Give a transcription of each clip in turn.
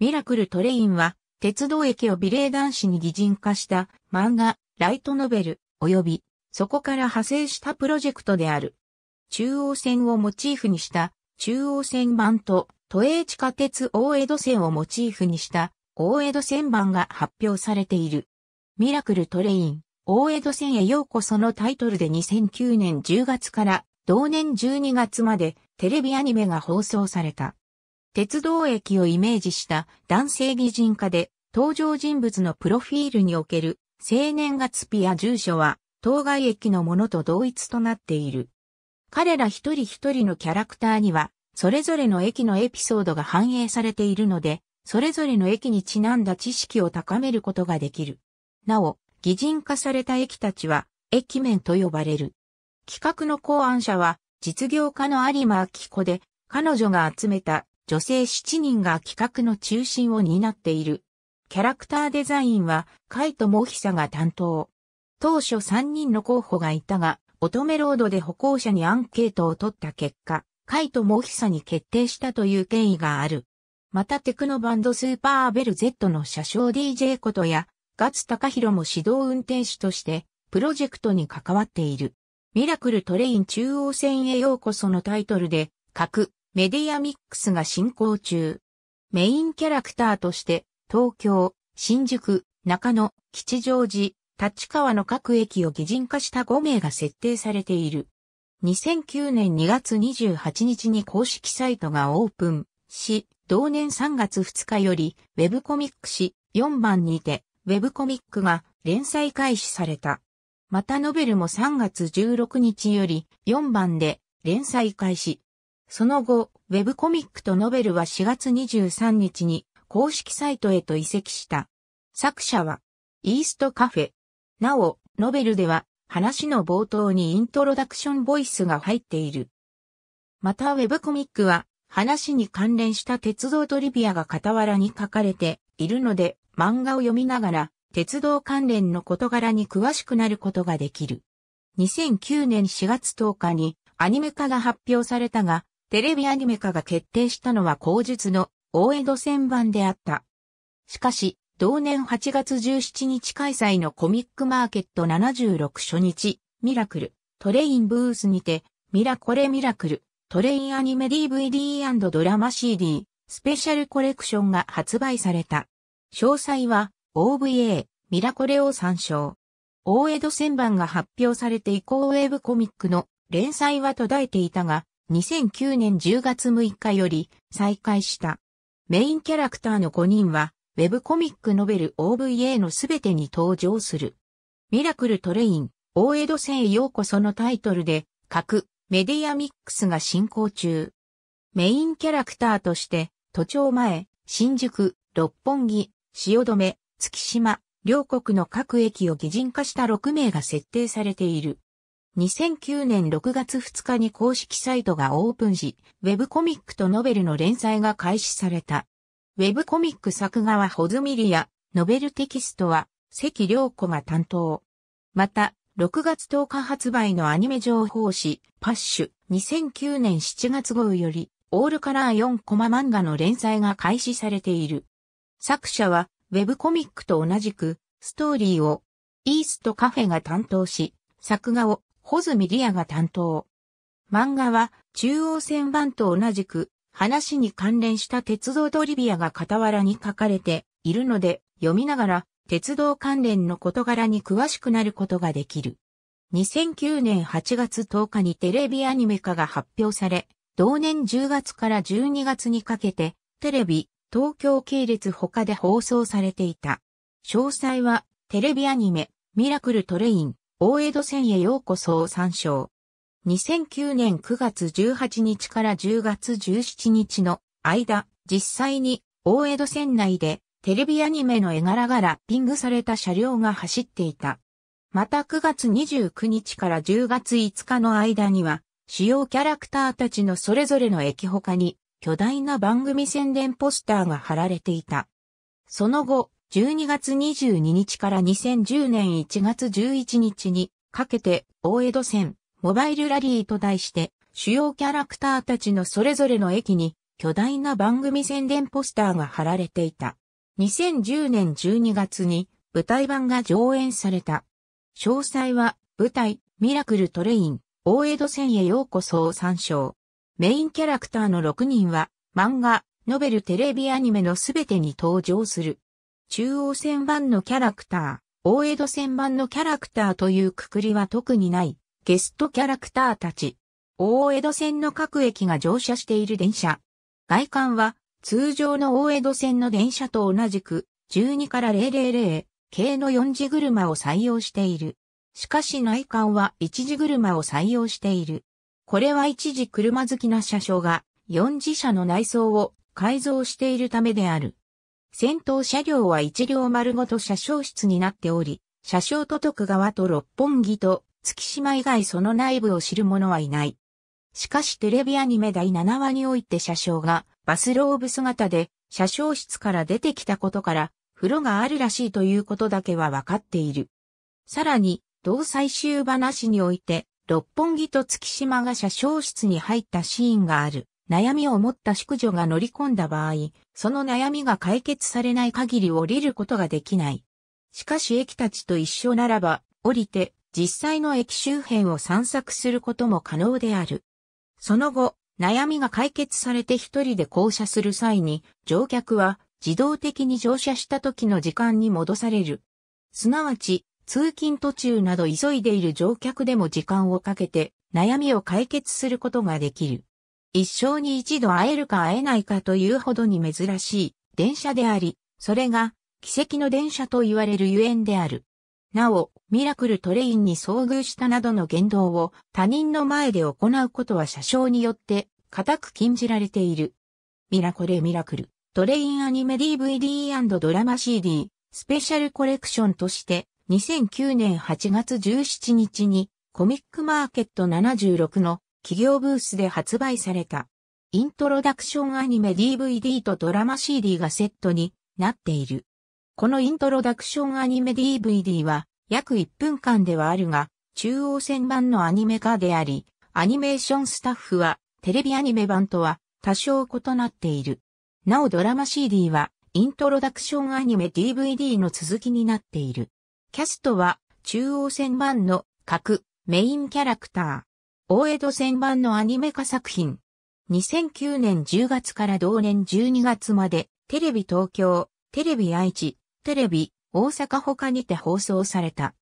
ミラクルトレインは、鉄道駅を美麗男子に擬人化した漫画、ライトノベル、及び、そこから派生したプロジェクトである。中央線をモチーフにした、中央線版と、都営地下鉄大江戸線をモチーフにした、大江戸線版が発表されている。ミラクルトレイン、大江戸線へようこそのタイトルで2009年10月から同年12月までテレビアニメが放送された。鉄道駅をイメージした男性擬人化で、登場人物のプロフィールにおける青年月日や住所は、当該駅のものと同一となっている。彼ら一人一人のキャラクターには、それぞれの駅のエピソードが反映されているので、それぞれの駅にちなんだ知識を高めることができる。なお、擬人化された駅たちは、駅面と呼ばれる。企画の考案者は、実業家の有馬明子で、彼女が集めた女性7人が企画の中心を担っている。キャラクターデザインは、カイトモヒサが担当。当初3人の候補がいたが、乙女ロードで歩行者にアンケートを取った結果、カイトモヒサに決定したという経緯がある。またテクノバンドスーパーベル Z の車掌 DJ ことや、ガツタカヒロも指導運転手として、プロジェクトに関わっている。ミラクルトレイン中央線へようこそのタイトルで、各メディアミックスが進行中。メインキャラクターとして、東京、新宿、中野、吉祥寺、立川の各駅を擬人化した5名が設定されている。2009年2月28日に公式サイトがオープンし、同年3月2日より、ウェブコミック誌4番にて、ウェブコミックが連載開始された。またノベルも3月16日より4番で連載開始。その後、ウェブコミックとノベルは4月23日に公式サイトへと移籍した。作者は、イーストカフェ。なお、ノベルでは話の冒頭にイントロダクションボイスが入っている。またウェブコミックは話に関連した鉄道トリビアが傍らに書かれているので漫画を読みながら鉄道関連の事柄に詳しくなることができる。2009年4月10日にアニメ化が発表されたがテレビアニメ化が決定したのは後述の大江戸戦版であった。しかし、同年8月17日開催のコミックマーケット76初日、ミラクル、トレインブースにて、ミラコレミラクル、トレインアニメ DVD& ドラマ CD、スペシャルコレクションが発売された。詳細は、OVA、ミラコレを参照。大江戸旋盤が発表されて以降ウェブコミックの連載は途絶えていたが、2009年10月6日より再開した。メインキャラクターの5人は、ウェブコミックノベル OVA のすべてに登場する。ミラクルトレイン、大江戸線へようこそのタイトルで、各メディアミックスが進行中。メインキャラクターとして、都庁前、新宿、六本木、汐留、月島、両国の各駅を擬人化した6名が設定されている。2009年6月2日に公式サイトがオープンし、ウェブコミックとノベルの連載が開始された。ウェブコミック作画はホズミリア、ノベルテキストは関良子が担当。また、6月10日発売のアニメ情報誌、パッシュ、2009年7月号より、オールカラー4コマ漫画の連載が開始されている。作者は、ウェブコミックと同じく、ストーリーを、イーストカフェが担当し、作画を、ホズミリアが担当。漫画は中央線版と同じく話に関連した鉄道トリビアが傍らに書かれているので読みながら鉄道関連の事柄に詳しくなることができる。2009年8月10日にテレビアニメ化が発表され、同年10月から12月にかけてテレビ、東京系列他で放送されていた。詳細はテレビアニメミラクルトレイン大江戸線へようこそを参照。2009年9月18日から10月17日の間、実際に大江戸線内でテレビアニメの絵柄がラッピングされた車両が走っていた。また9月29日から10月5日の間には、主要キャラクターたちのそれぞれの駅他に巨大な番組宣伝ポスターが貼られていた。その後、12月22日から2010年1月11日にかけて大江戸線モバイルラリーと題して主要キャラクターたちのそれぞれの駅に巨大な番組宣伝ポスターが貼られていた。2010年12月に舞台版が上演された。詳細は舞台ミラクルトレイン大江戸線へようこそを参照。メインキャラクターの6人は漫画、ノベル、テレビアニメのすべてに登場する。中央線版のキャラクター、大江戸線版のキャラクターというくくりは特にない、ゲストキャラクターたち。大江戸線の各駅が乗車している電車。外観は、通常の大江戸線の電車と同じく、12から000系の4次車を採用している。しかし内観は1次車を採用している。これは一時車好きな車掌が4次車の内装を改造しているためである。先頭車両は一両丸ごと車掌室になっており、車掌と徳川と六本木と月島以外その内部を知る者はいない。しかしテレビアニメ第7話において車掌がバスローブ姿で車掌室から出てきたことから風呂があるらしいということだけはわかっている。さらに、同最終話において六本木と月島が車掌室に入ったシーンがある。悩みを持った宿女が乗り込んだ場合、その悩みが解決されない限り降りることができない。しかし駅たちと一緒ならば、降りて、実際の駅周辺を散策することも可能である。その後、悩みが解決されて一人で降車する際に、乗客は自動的に乗車した時の時間に戻される。すなわち、通勤途中など急いでいる乗客でも時間をかけて、悩みを解決することができる。一生に一度会えるか会えないかというほどに珍しい電車であり、それが奇跡の電車と言われるゆえんである。なお、ミラクルトレインに遭遇したなどの言動を他人の前で行うことは車掌によって固く禁じられている。ミラコレミラクル、トレインアニメ DVD& ドラマ CD、スペシャルコレクションとして2009年8月17日にコミックマーケット76の企業ブースで発売された。イントロダクションアニメ DVD とドラマ CD がセットになっている。このイントロダクションアニメ DVD は約1分間ではあるが、中央線版のアニメ化であり、アニメーションスタッフはテレビアニメ版とは多少異なっている。なおドラマ CD はイントロダクションアニメ DVD の続きになっている。キャストは中央線版の各メインキャラクター。大江戸戦版のアニメ化作品。2009年10月から同年12月まで、テレビ東京、テレビ愛知、テレビ、大阪他にて放送された。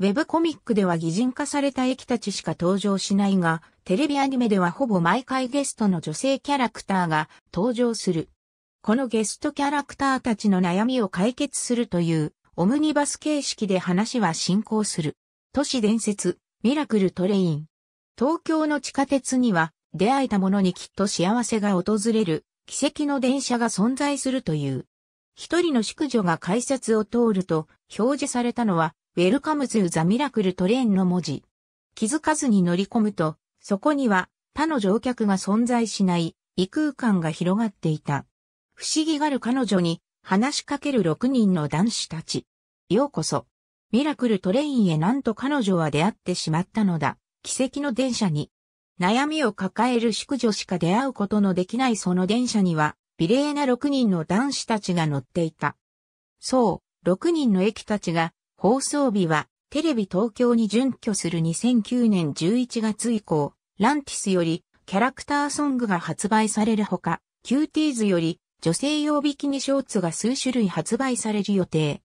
ウェブコミックでは擬人化された駅たちしか登場しないが、テレビアニメではほぼ毎回ゲストの女性キャラクターが登場する。このゲストキャラクターたちの悩みを解決するというオムニバス形式で話は進行する。都市伝説、ミラクルトレイン。東京の地下鉄には出会えた者にきっと幸せが訪れる奇跡の電車が存在するという。一人の宿女が改札を通ると表示されたのはウェルカムズ・ザ・ミラクル・トレインの文字。気づかずに乗り込むと、そこには他の乗客が存在しない異空間が広がっていた。不思議がる彼女に話しかける6人の男子たち。ようこそ。ミラクルトレインへなんと彼女は出会ってしまったのだ。奇跡の電車に、悩みを抱える宿女しか出会うことのできないその電車には、美麗な6人の男子たちが乗っていた。そう、6人の駅たちが、放送日は、テレビ東京に準拠する2009年11月以降、ランティスより、キャラクターソングが発売されるほか、キューティーズより、女性用ビキニショーツが数種類発売される予定。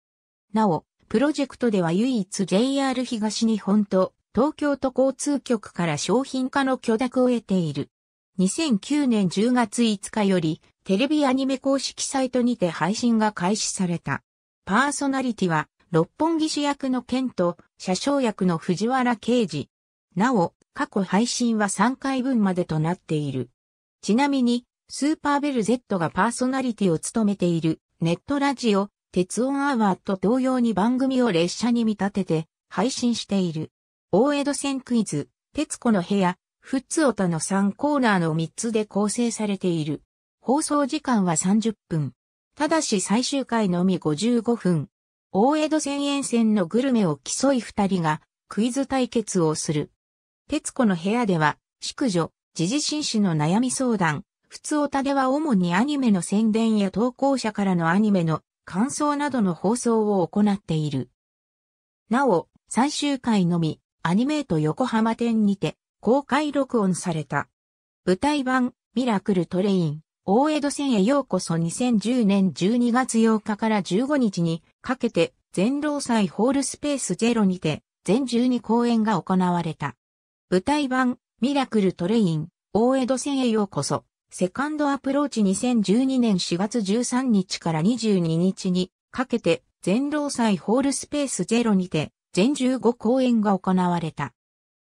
なお、プロジェクトでは唯一 JR 東日本と東京都交通局から商品化の許諾を得ている。2009年10月5日より、テレビアニメ公式サイトにて配信が開始された。パーソナリティは、六本木主役の県と、車掌役の藤原刑事。なお、過去配信は3回分までとなっている。ちなみに、スーパーベル Z がパーソナリティを務めている、ネットラジオ、鉄音アワーと同様に番組を列車に見立てて、配信している。大江戸線クイズ、徹子の部屋、フッツオタの3コーナーの3つで構成されている。放送時間は30分。ただし最終回のみ55分。大江戸線沿線のグルメを競い2人がクイズ対決をする。徹子の部屋では、宿女、時事紳士の悩み相談、普つおたでは主にアニメの宣伝や投稿者からのアニメの感想などの放送を行っている。なお、最終回のみアニメート横浜店にて公開録音された。舞台版ミラクルトレイン、大江戸線へようこそ2010年12月8日から15日にかけて全労祭ホールスペースゼロにて全12公演が行われた。舞台版ミラクルトレイン、大江戸線へようこそ、セカンドアプローチ2012年4月13日から22日にかけて全労祭ホールスペースゼロにて全15公演が行われた。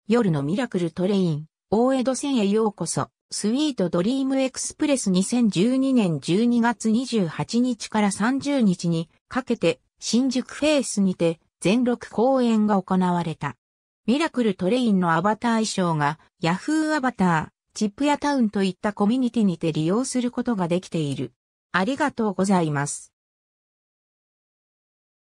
夜のミラクルトレイン、大江戸線へようこそ、スイートドリームエクスプレス2012年12月28日から30日にかけて新宿フェイスにて全6公演が行われた。ミラクルトレインのアバター衣装がヤフーアバター、チップやタウンといったコミュニティにて利用することができている。ありがとうございます。